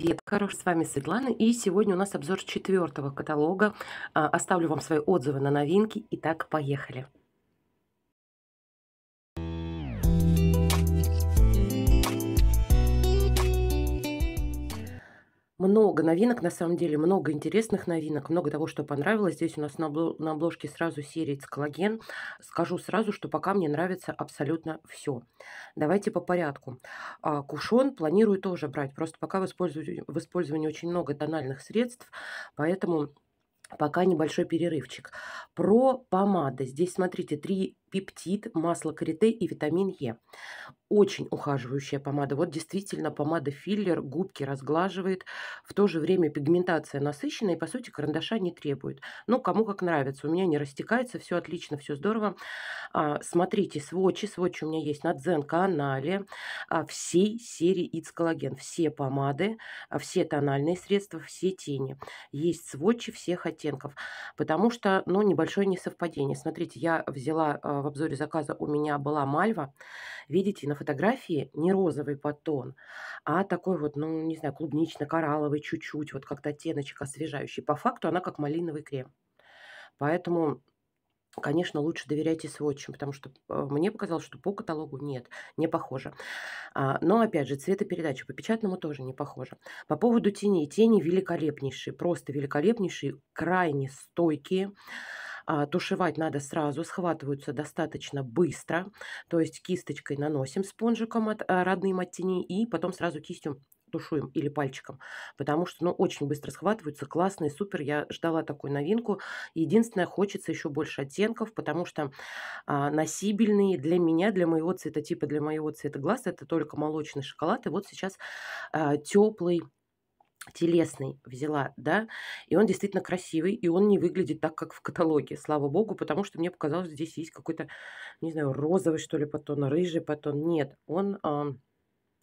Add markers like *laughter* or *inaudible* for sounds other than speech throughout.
Привет, хорош, с вами Светлана, и сегодня у нас обзор четвертого каталога. А, оставлю вам свои отзывы на новинки. Итак, поехали. много новинок, на самом деле, много интересных новинок, много того, что понравилось. Здесь у нас на, на обложке сразу серец коллаген. Скажу сразу, что пока мне нравится абсолютно все. Давайте по порядку. А, кушон планирую тоже брать, просто пока в использовании, в использовании очень много тональных средств, поэтому пока небольшой перерывчик. Про помады. Здесь, смотрите, три пептид, масло карите и витамин Е. Очень ухаживающая помада. Вот действительно помада филлер, губки разглаживает. В то же время пигментация насыщенная и, по сути, карандаша не требует. Ну, кому как нравится. У меня не растекается, все отлично, все здорово. А, смотрите, сводчи. Сводчи у меня есть на Дзен-канале. А, всей серии It's коллаген, Все помады, а, все тональные средства, все тени. Есть сводчи всех оттенков. Потому что, ну, небольшое несовпадение. Смотрите, я взяла а, в обзоре заказа у меня была мальва. Видите, на фотографии не розовый подтон, а такой вот, ну, не знаю, клубнично-коралловый чуть-чуть, вот как-то оттеночек освежающий. По факту она как малиновый крем. Поэтому конечно, лучше доверяйте сводчим, потому что э, мне показалось, что по каталогу нет, не похоже. А, но, опять же, цветопередача по печатному тоже не похожа. По поводу теней. Тени великолепнейшие, просто великолепнейшие, крайне стойкие. Тушевать а, надо сразу, схватываются достаточно быстро, то есть кисточкой наносим спонжиком от, а, родным от теней и потом сразу кистью тушуем или пальчиком, потому что, ну, очень быстро схватываются, классные, супер, я ждала такую новинку. Единственное, хочется еще больше оттенков, потому что а, носибельные для меня, для моего цвета типа, для моего цвета глаз, это только молочный шоколад, и вот сейчас а, теплый телесный взяла, да, и он действительно красивый, и он не выглядит так, как в каталоге, слава богу, потому что мне показалось, что здесь есть какой-то, не знаю, розовый, что ли, потон, рыжий потон, нет, он э,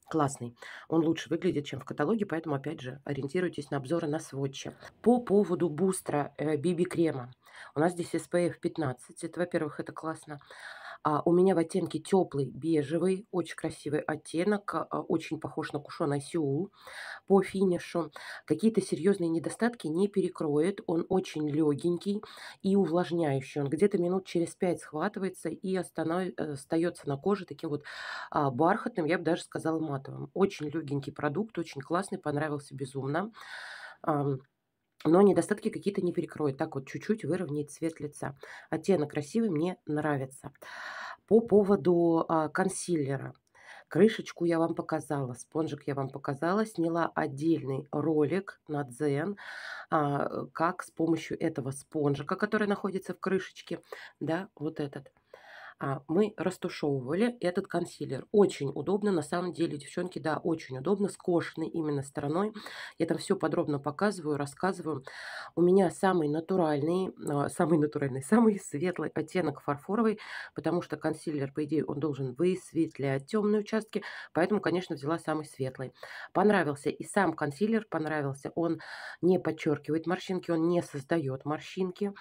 классный, он лучше выглядит, чем в каталоге, поэтому, опять же, ориентируйтесь на обзоры на сводче. По поводу бустра э, BB-крема, у нас здесь SPF 15, это, во-первых, это классно, а у меня в оттенке теплый бежевый, очень красивый оттенок, а, а, очень похож на кушон Сеул по финишу. Какие-то серьезные недостатки не перекроет, он очень легенький и увлажняющий. Он где-то минут через пять схватывается и останов... Э, остается на коже таким вот а, бархатным, я бы даже сказала матовым. Очень легенький продукт, очень классный, понравился безумно но недостатки какие-то не перекроет. Так вот, чуть-чуть выровняет цвет лица. Оттенок красивый, мне нравится. По поводу а, консилера. Крышечку я вам показала, спонжик я вам показала, сняла отдельный ролик на Дзен, а, как с помощью этого спонжика, который находится в крышечке, да, вот этот, а, мы растушевывали этот консилер. Очень удобно, на самом деле, девчонки, да, очень удобно, скошенной именно стороной. Я там все подробно показываю, рассказываю. У меня самый натуральный, а, самый натуральный, *laughs* самый светлый оттенок фарфоровый, потому что консилер, по идее, он должен высветлять темные участки, поэтому, конечно, взяла самый светлый. Понравился и сам консилер, понравился. Он не подчеркивает морщинки, он не создает морщинки.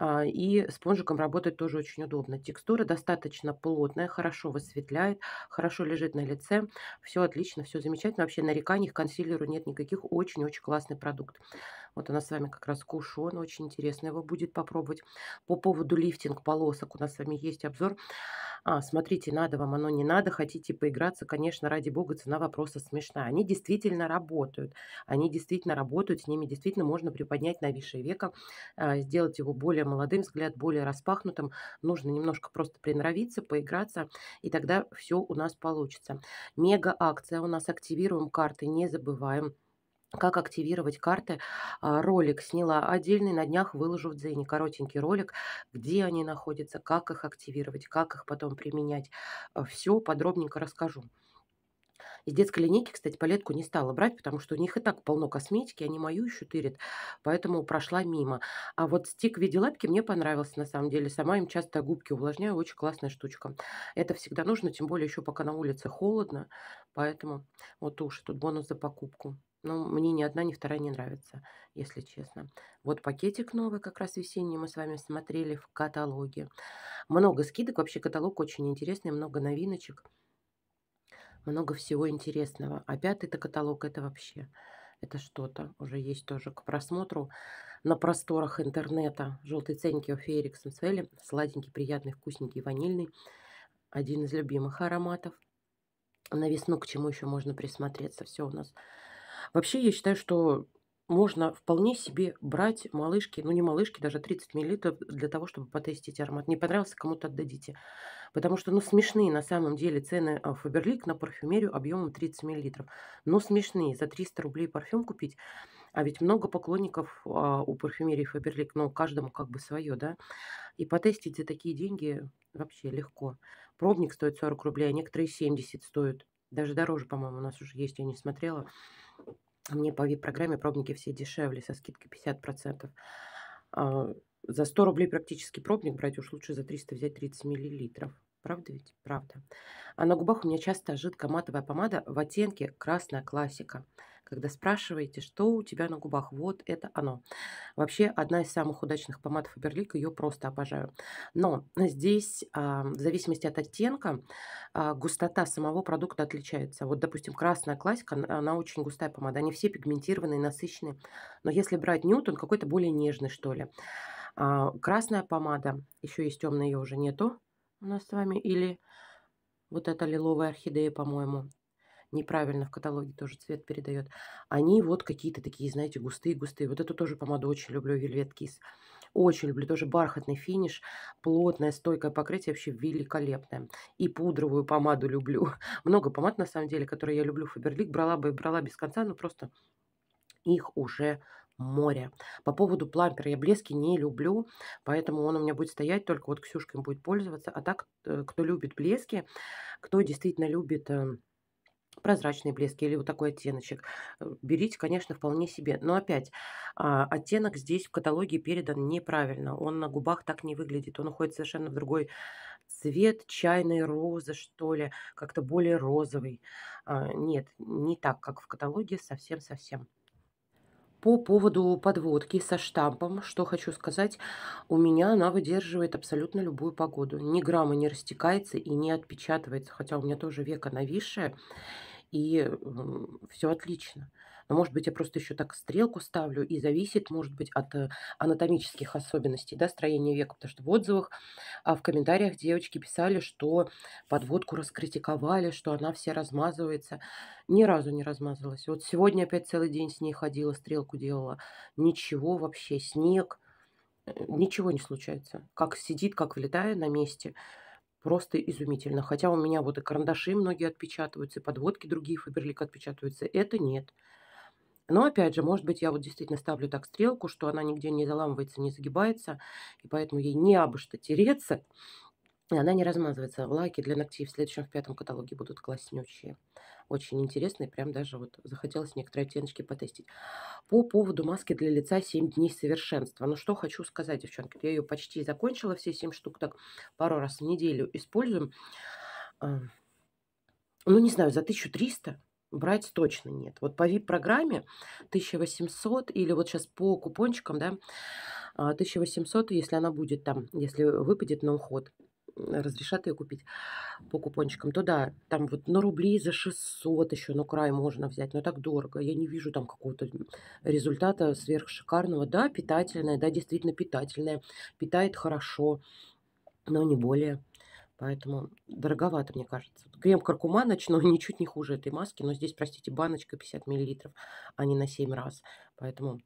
А, и спонжиком работать тоже очень удобно. Текстура достаточно плотная, хорошо высветляет, хорошо лежит на лице. Все отлично, все замечательно. Вообще нареканий к консилеру нет никаких. Очень-очень классный продукт. Вот у нас с вами как раз кушон. Очень интересно его будет попробовать. По поводу лифтинг полосок у нас с вами есть обзор. А, смотрите, надо вам оно, не надо. Хотите поиграться, конечно, ради бога, цена вопроса смешная. Они действительно работают. Они действительно работают. С ними действительно можно приподнять нависшее веко, а, сделать его более молодым, взгляд более распахнутым. Нужно немножко просто приноровиться, поиграться, и тогда все у нас получится. Мега акция у нас активируем карты, не забываем как активировать карты. А, ролик сняла отдельный, на днях выложу в Дзене коротенький ролик, где они находятся, как их активировать, как их потом применять. А, все подробненько расскажу. Из детской линейки, кстати, палетку не стала брать, потому что у них и так полно косметики, они мою еще тырят, поэтому прошла мимо. А вот стик в виде лапки мне понравился на самом деле. Сама им часто губки увлажняю, очень классная штучка. Это всегда нужно, тем более еще пока на улице холодно, поэтому вот уж тут бонус за покупку. Но ну, мне ни одна, ни вторая не нравится, если честно. Вот пакетик новый, как раз весенний, мы с вами смотрели в каталоге. Много скидок, вообще каталог очень интересный, много новиночек много всего интересного. А пятый-то каталог это вообще, это что-то. Уже есть тоже к просмотру на просторах интернета. Желтый ценник Офи Эриксон Свелли. Сладенький, приятный, вкусненький, ванильный. Один из любимых ароматов. На весну к чему еще можно присмотреться. Все у нас. Вообще, я считаю, что можно вполне себе брать малышки, ну не малышки, даже 30 мл для того, чтобы потестить аромат. Не понравился, кому-то отдадите. Потому что, ну, смешные на самом деле цены Фаберлик на парфюмерию объемом 30 мл. Ну, смешные. За 300 рублей парфюм купить. А ведь много поклонников а, у парфюмерии Фаберлик, но ну, каждому как бы свое, да. И потестить за такие деньги вообще легко. Пробник стоит 40 рублей, а некоторые 70 стоят. Даже дороже, по-моему, у нас уже есть, я не смотрела. Мне по VIP-программе пробники все дешевле, со скидкой 50%. А, за 100 рублей практически пробник брать, уж лучше за 300 взять 30 миллилитров. Правда ведь? Правда. А на губах у меня часто жидкая матовая помада в оттенке красная классика. Когда спрашиваете, что у тебя на губах, вот это оно. Вообще, одна из самых удачных помад Фаберлик, ее просто обожаю. Но здесь, а, в зависимости от оттенка, а, густота самого продукта отличается. Вот, допустим, красная классика, она очень густая помада. Они все пигментированные, насыщенные. Но если брать ньютон какой-то более нежный, что ли. А, красная помада, еще есть темная, ее уже нету у нас с вами, или вот эта лиловая орхидея, по-моему, неправильно в каталоге тоже цвет передает. Они вот какие-то такие, знаете, густые-густые. Вот эту тоже помаду очень люблю, Velvet кис Очень люблю, тоже бархатный финиш, плотное, стойкое покрытие, вообще великолепное. И пудровую помаду люблю. *laughs* Много помад, на самом деле, которые я люблю. Фаберлик брала бы и брала без конца, но просто их уже море. По поводу плампера я блески не люблю, поэтому он у меня будет стоять, только вот Ксюшка им будет пользоваться. А так, э, кто любит блески, кто действительно любит эм, прозрачные блески или вот такой оттеночек. Э, берите, конечно, вполне себе. Но опять, а, оттенок здесь в каталоге передан неправильно. Он на губах так не выглядит. Он уходит совершенно в другой цвет чайной розы, что ли, как-то более розовый. А, нет, не так, как в каталоге, совсем-совсем. По поводу подводки со штампом, что хочу сказать, у меня она выдерживает абсолютно любую погоду. Ни грамма не растекается и не отпечатывается, хотя у меня тоже века нависшая и все отлично. Но, может быть, я просто еще так стрелку ставлю, и зависит, может быть, от э, анатомических особенностей да, строения века, потому что в отзывах, а в комментариях девочки писали, что подводку раскритиковали, что она вся размазывается. Ни разу не размазывалась. Вот сегодня опять целый день с ней ходила, стрелку делала. Ничего вообще, снег, э, ничего не случается. Как сидит, как влетая на месте – просто изумительно. Хотя у меня вот и карандаши многие отпечатываются, и подводки другие Фаберлик отпечатываются. Это нет. Но опять же, может быть, я вот действительно ставлю так стрелку, что она нигде не заламывается, не загибается, и поэтому ей не обо что тереться. Она не размазывается. Лаки для ногтей в следующем, в пятом каталоге будут класснючие. Очень интересные. Прям даже вот захотелось некоторые оттеночки потестить. По поводу маски для лица 7 дней совершенства. Ну что хочу сказать, девчонки. Я ее почти закончила, все 7 штук. Так пару раз в неделю используем. Ну не знаю, за 1300 брать точно нет. Вот по VIP-программе 1800 или вот сейчас по купончикам, да, 1800, а, если она будет там, если выпадет на уход – разрешат ее купить по купончикам, то да, там вот на рублей за 600 еще, на край можно взять, но так дорого. Я не вижу там какого-то результата сверхшикарного. Да, питательное, да, действительно питательное, питает хорошо, но не более. Поэтому дороговато, мне кажется. Крем каркума ночной *laughs* ничуть не хуже этой маски, но здесь, простите, баночка 50 миллилитров, а не на 7 раз. Поэтому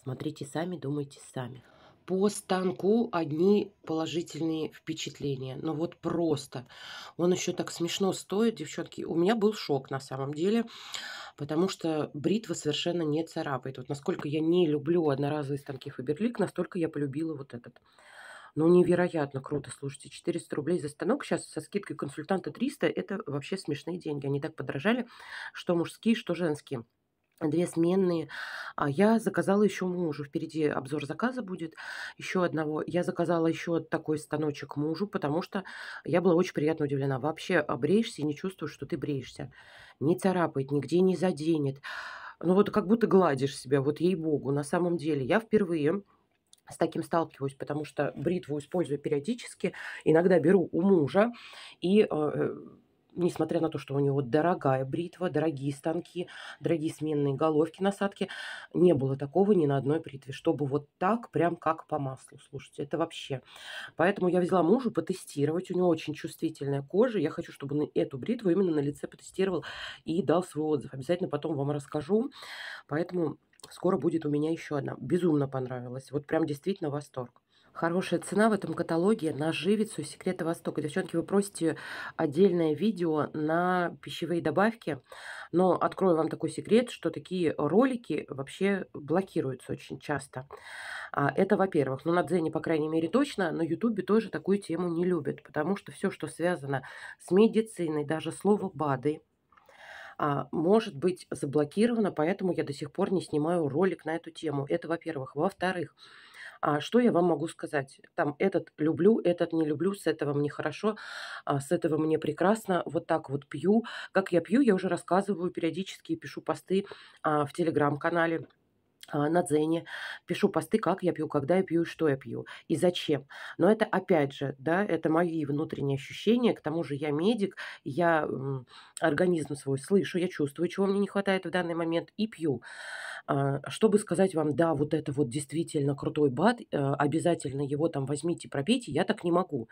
смотрите сами, думайте сами по станку одни положительные впечатления. Ну вот просто. Он еще так смешно стоит, девчонки. У меня был шок на самом деле, потому что бритва совершенно не царапает. Вот насколько я не люблю одноразовые станки Фаберлик, настолько я полюбила вот этот. Ну, невероятно круто, слушайте, 400 рублей за станок. Сейчас со скидкой консультанта 300, это вообще смешные деньги. Они так подорожали, что мужские, что женские две сменные. А я заказала еще мужу. Впереди обзор заказа будет еще одного. Я заказала еще такой станочек мужу, потому что я была очень приятно удивлена. Вообще а, бреешься и не чувствуешь, что ты бреешься. Не царапает, нигде не заденет. Ну вот как будто гладишь себя, вот ей-богу. На самом деле я впервые с таким сталкиваюсь, потому что бритву использую периодически. Иногда беру у мужа и... Э, э несмотря на то, что у него дорогая бритва, дорогие станки, дорогие сменные головки, насадки, не было такого ни на одной бритве, чтобы вот так, прям как по маслу. Слушайте, это вообще. Поэтому я взяла мужу потестировать, у него очень чувствительная кожа, я хочу, чтобы он эту бритву именно на лице потестировал и дал свой отзыв. Обязательно потом вам расскажу, поэтому скоро будет у меня еще одна. Безумно понравилась, вот прям действительно восторг. Хорошая цена в этом каталоге на живицу «Секреты Востока». Девчонки, вы просите отдельное видео на пищевые добавки, но открою вам такой секрет, что такие ролики вообще блокируются очень часто. А, это, во-первых, ну на Дзене, по крайней мере, точно, на Ютубе тоже такую тему не любят, потому что все, что связано с медициной, даже слово «БАДы», а, может быть заблокировано, поэтому я до сих пор не снимаю ролик на эту тему. Это, во-первых. Во-вторых, во вторых а что я вам могу сказать? Там этот люблю, этот не люблю, с этого мне хорошо, а с этого мне прекрасно. Вот так вот пью. Как я пью, я уже рассказываю периодически, пишу посты а, в телеграм-канале а, на Дзене, пишу посты, как я пью, когда я пью, что я пью и зачем. Но это, опять же, да, это мои внутренние ощущения, к тому же я медик, я организм свой слышу, я чувствую, чего мне не хватает в данный момент и пью. А, чтобы сказать вам, да, вот это вот действительно крутой бат, э, обязательно его там возьмите, пропейте, я так не могу,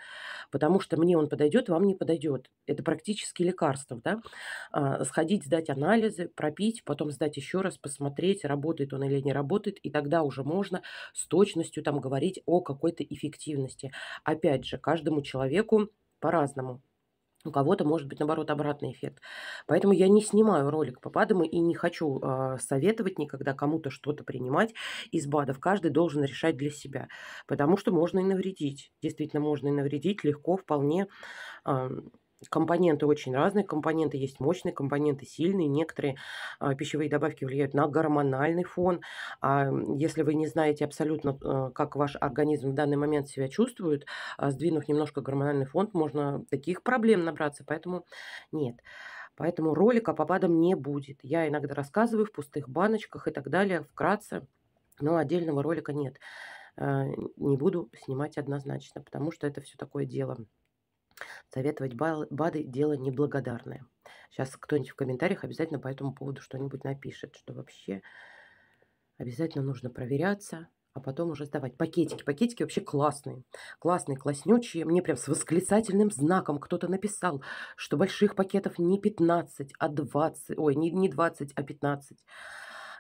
потому что мне он подойдет, вам не подойдет. Это практически лекарство, да. А, сходить, сдать анализы, пропить, потом сдать еще раз, посмотреть, работает он или не работает, и тогда уже можно с точностью там говорить о какой-то эффективности. Опять же, каждому человеку по-разному. У кого-то может быть, наоборот, обратный эффект. Поэтому я не снимаю ролик по БАДам и не хочу э, советовать никогда кому-то что-то принимать из БАДов. Каждый должен решать для себя, потому что можно и навредить. Действительно, можно и навредить легко, вполне. Э, Компоненты очень разные. Компоненты есть мощные, компоненты сильные. Некоторые а, пищевые добавки влияют на гормональный фон. А, если вы не знаете абсолютно, а, как ваш организм в данный момент себя чувствует, а, сдвинув немножко гормональный фон, можно таких проблем набраться. Поэтому нет. Поэтому ролика по БАДам не будет. Я иногда рассказываю в пустых баночках и так далее, вкратце, но отдельного ролика нет. А, не буду снимать однозначно, потому что это все такое дело. Советовать БАДы – дело неблагодарное. Сейчас кто-нибудь в комментариях обязательно по этому поводу что-нибудь напишет, что вообще обязательно нужно проверяться, а потом уже сдавать. Пакетики, пакетики вообще классные. Классные, класснючие. Мне прям с восклицательным знаком кто-то написал, что больших пакетов не 15, а 20. Ой, не, не 20, а 15.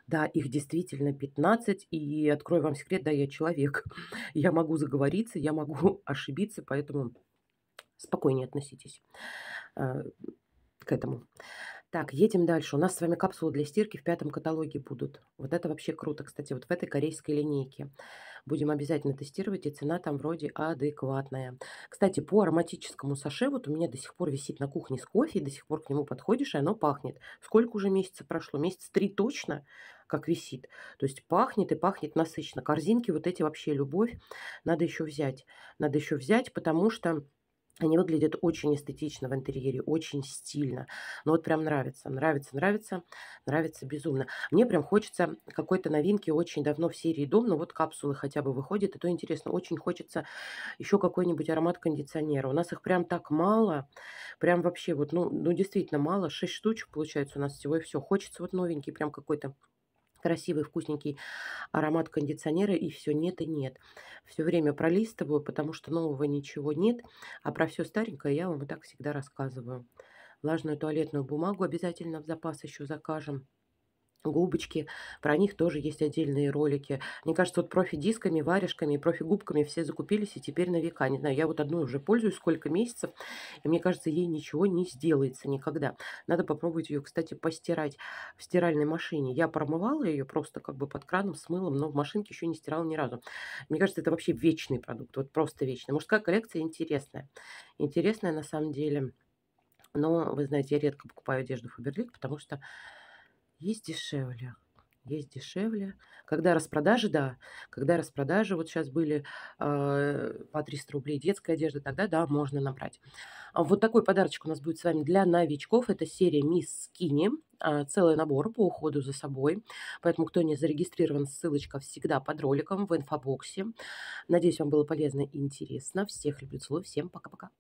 Да, их действительно 15, и открою вам секрет, да, я человек. *laughs* Я могу заговориться, я могу *laughs* ошибиться, поэтому спокойнее относитесь а, к этому. Так, едем дальше. У нас с вами капсулы для стирки в пятом каталоге будут. Вот это вообще круто, кстати, вот в этой корейской линейке. Будем обязательно тестировать, и цена там вроде адекватная. Кстати, по ароматическому саше, вот у меня до сих пор висит на кухне с кофе, и до сих пор к нему подходишь, и оно пахнет. Сколько уже месяца прошло? Месяц три точно, как висит. То есть пахнет и пахнет насыщенно. Корзинки вот эти вообще любовь. Надо еще взять. Надо еще взять, потому что они выглядят очень эстетично в интерьере, очень стильно. Но ну, вот прям нравится, нравится, нравится, нравится безумно. Мне прям хочется какой-то новинки очень давно в серии «Дом», но вот капсулы хотя бы выходят, и то интересно, очень хочется еще какой-нибудь аромат кондиционера. У нас их прям так мало, прям вообще вот, ну, ну действительно мало, 6 штучек получается у нас всего, и все. Хочется вот новенький прям какой-то красивый, вкусненький аромат кондиционера, и все нет и нет. Все время пролистываю, потому что нового ничего нет, а про все старенькое я вам и так всегда рассказываю. Влажную туалетную бумагу обязательно в запас еще закажем губочки, про них тоже есть отдельные ролики. Мне кажется, вот профи-дисками, варежками, профи-губками все закупились и теперь на века. Не знаю, я вот одной уже пользуюсь сколько месяцев, и мне кажется, ей ничего не сделается никогда. Надо попробовать ее, кстати, постирать в стиральной машине. Я промывала ее просто как бы под краном с мылом, но в машинке еще не стирала ни разу. Мне кажется, это вообще вечный продукт, вот просто вечный. Мужская коллекция интересная. Интересная на самом деле. Но, вы знаете, я редко покупаю одежду Фаберлик, потому что есть дешевле. Есть дешевле. Когда распродажи, да. Когда распродажи, вот сейчас были э, по 300 рублей детская одежда, тогда, да, можно набрать. А вот такой подарочек у нас будет с вами для новичков. Это серия Мисс Скини а, целый набор по уходу за собой. Поэтому, кто не зарегистрирован, ссылочка всегда под роликом в инфобоксе. Надеюсь, вам было полезно и интересно. Всех люблю, целую, всем пока-пока.